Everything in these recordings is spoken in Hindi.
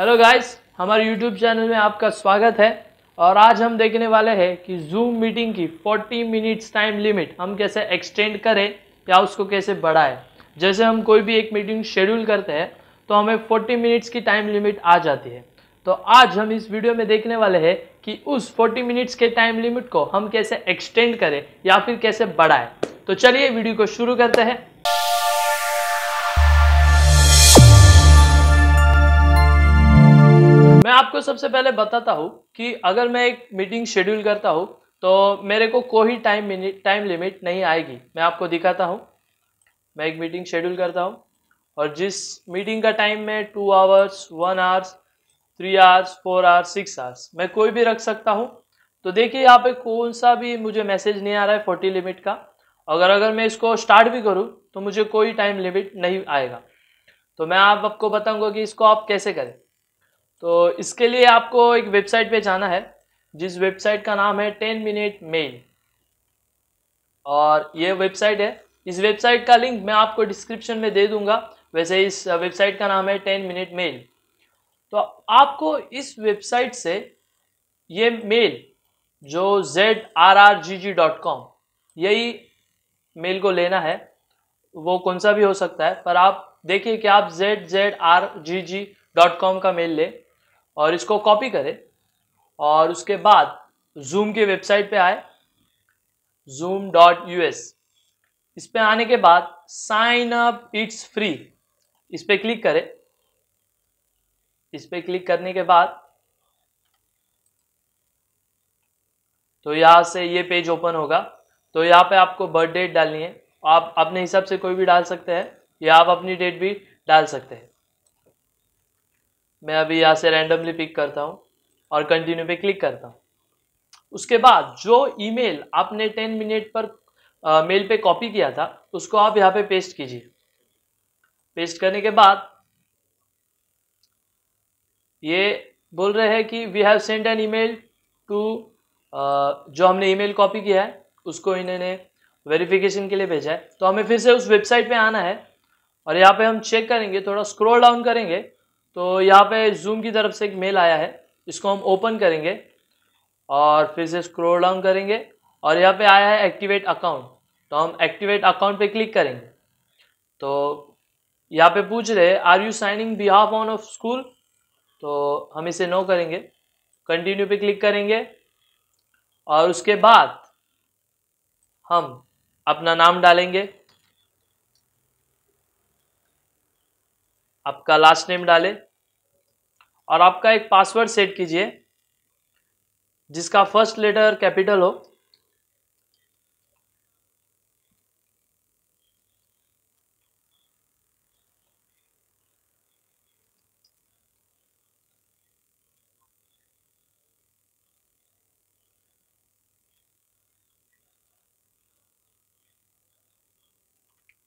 हेलो गाइस हमारे यूट्यूब चैनल में आपका स्वागत है और आज हम देखने वाले हैं कि जूम मीटिंग की 40 मिनट्स टाइम लिमिट हम कैसे एक्सटेंड करें या उसको कैसे बढ़ाएं जैसे हम कोई भी एक मीटिंग शेड्यूल करते हैं तो हमें 40 मिनट्स की टाइम लिमिट आ जाती है तो आज हम इस वीडियो में देखने वाले हैं कि उस फोर्टी मिनट्स के टाइम लिमिट को हम कैसे एक्सटेंड करें या फिर कैसे बढ़ाएँ तो चलिए वीडियो को शुरू करते हैं आपको सबसे पहले बताता हूँ कि अगर मैं एक मीटिंग शेड्यूल करता हूँ तो मेरे को कोई टाइम टाइम लिमिट नहीं आएगी मैं आपको दिखाता हूँ मैं एक मीटिंग शेड्यूल करता हूँ और जिस मीटिंग का टाइम मैं two hours one hours three hours four hours six hours मैं कोई भी रख सकता हूँ तो देखिए यहाँ पे कौन सा भी मुझे मैसेज नहीं आ रहा है फोर्टी लिमिट का अगर अगर मैं इसको स्टार्ट भी करूँ तो मुझे कोई टाइम लिमिट नहीं आएगा तो मैं आप आपको बताऊँगा कि इसको आप कैसे करें तो इसके लिए आपको एक वेबसाइट पे जाना है जिस वेबसाइट का नाम है टेन मिनट मेल और ये वेबसाइट है इस वेबसाइट का लिंक मैं आपको डिस्क्रिप्शन में दे दूंगा वैसे इस वेबसाइट का नाम है टेन मिनट मेल तो आपको इस वेबसाइट से ये मेल जो Z R R G G dot com यही मेल को लेना है वो कौन सा भी हो सकता है पर आप देखिए कि आप Z Z R G G dot com का मेल लें और इसको कॉपी करें और उसके बाद जूम के वेबसाइट पे आए जूम डॉट यू एस इस पर आने के बाद साइन अप इट्स फ्री इस पर क्लिक करें इस पर क्लिक करने के बाद तो यहाँ से ये पेज ओपन होगा तो यहाँ पे आपको बर्थ डेट डालनी है आप अपने हिसाब से कोई भी डाल सकते हैं या आप अपनी डेट भी डाल सकते हैं मैं अभी यहाँ से रैंडमली पिक करता हूँ और कंटिन्यू पे क्लिक करता हूँ उसके बाद जो ईमेल आपने टेन मिनट पर आ, मेल पे कॉपी किया था उसको आप यहाँ पे पेस्ट कीजिए पेस्ट करने के बाद ये बोल रहे हैं कि we have send an email to जो हमने ईमेल कॉपी किया है उसको इन्होंने वेरिफिकेशन के लिए भेजा है तो हमें फिर से उस वेबसाइट पे आना है और यहाँ पे हम चेक करेंगे थोड़ा स्क्रॉल डाउन करेंगे तो यहाँ पे जूम की तरफ से एक मेल आया है इसको हम ओपन करेंगे और फिर से स्क्रोल डाउन करेंगे और यहाँ पे आया है एक्टिवेट अकाउंट तो हम एक्टिवेट अकाउंट पे क्लिक करेंगे तो यहाँ पे पूछ रहे are you signing behalf on of school तो हम इसे नो करेंगे कंटिन्यू पे क्लिक करेंगे और उसके बाद हम अपना नाम डालेंगे आपका लास्ट नेम डालें और आपका एक पासवर्ड सेट कीजिए जिसका फर्स्ट लेटर कैपिटल हो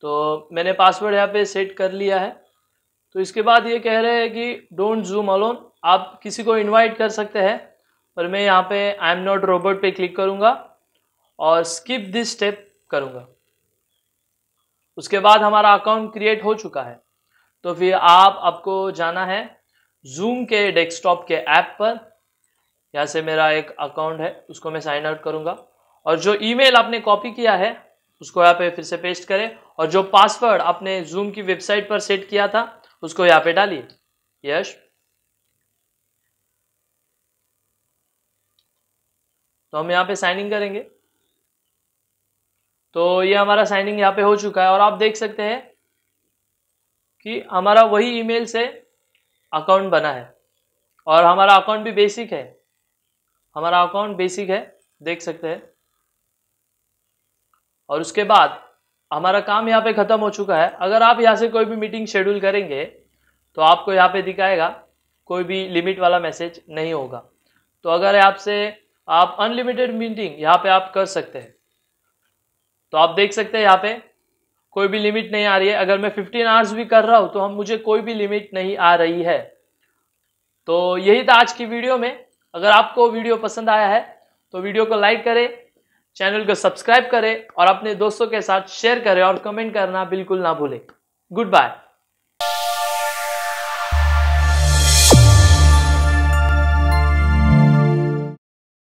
तो मैंने पासवर्ड यहाँ पे सेट कर लिया है तो इसके बाद ये कह रहे हैं कि डोंट जूम अलोन आप किसी को इनवाइट कर सकते हैं पर मैं यहाँ पे आई एम नॉट रोबोट पे क्लिक करूँगा और स्किप दिस स्टेप करूँगा उसके बाद हमारा अकाउंट क्रिएट हो चुका है तो फिर आप आपको जाना है जूम के डेस्कटॉप के ऐप पर यहाँ से मेरा एक अकाउंट है उसको मैं साइन आउट करूँगा और जो ईमेल आपने कॉपी किया है उसको यहाँ पे फिर से पेस्ट करें और जो पासवर्ड आपने जूम की वेबसाइट पर सेट किया था उसको यहाँ पे डालिए यश तो हम यहाँ पे साइनिंग करेंगे तो ये हमारा साइनिंग यहाँ पे हो चुका है और आप देख सकते हैं कि हमारा वही ईमेल से अकाउंट बना है और हमारा अकाउंट भी बेसिक है हमारा अकाउंट बेसिक है देख सकते हैं और उसके बाद हमारा काम यहाँ पे ख़त्म हो चुका है अगर आप यहाँ से कोई भी मीटिंग शेड्यूल करेंगे तो आपको यहाँ पे दिखाएगा कोई भी लिमिट वाला मैसेज नहीं होगा तो अगर आपसे आप अनलिमिटेड मीटिंग यहाँ पे आप कर सकते हैं तो आप देख सकते हैं यहाँ पे कोई भी लिमिट नहीं आ रही है अगर मैं फिफ्टीन आवर्स भी कर रहा हूँ तो हम मुझे कोई भी लिमिट नहीं आ रही है तो यही था आज की वीडियो में अगर आपको वीडियो पसंद आया है तो वीडियो को लाइक करें चैनल को सब्सक्राइब करें और अपने दोस्तों के साथ शेयर करें और कमेंट करना बिल्कुल ना भूलें गुड बाय